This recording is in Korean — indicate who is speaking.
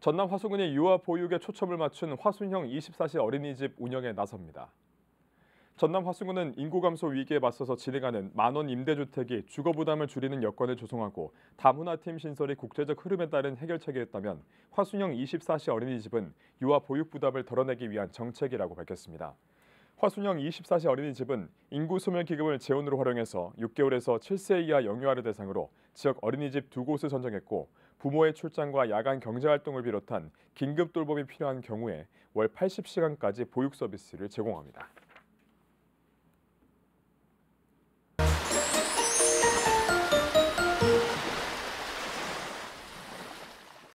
Speaker 1: 전남 화순군이 유아 보육에 초점을 맞춘 화순형 24시 어린이집 운영에 나섭니다. 전남 화순군은 인구 감소 위기에 맞서서 진행하는 만원 임대주택이 주거 부담을 줄이는 여건을 조성하고 다문화팀 신설이 국제적 흐름에 따른 해결책이었다면 화순형 24시 어린이집은 유아 보육 부담을 덜어내기 위한 정책이라고 밝혔습니다. 화순영 24시 어린이집은 인구 소멸 기금을 재원으로 활용해서 6개월에서 7세 이하 영유아를 대상으로 지역 어린이집 두 곳을 선정했고 부모의 출장과 야간 경제활동을 비롯한 긴급 돌봄이 필요한 경우에 월 80시간까지 보육 서비스를 제공합니다.